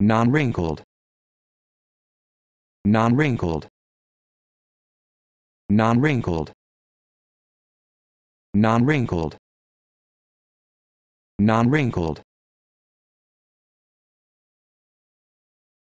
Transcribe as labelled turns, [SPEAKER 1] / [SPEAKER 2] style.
[SPEAKER 1] non-wrinkled non-wrinkled non-wrinkled non-wrinkled non-wrinkled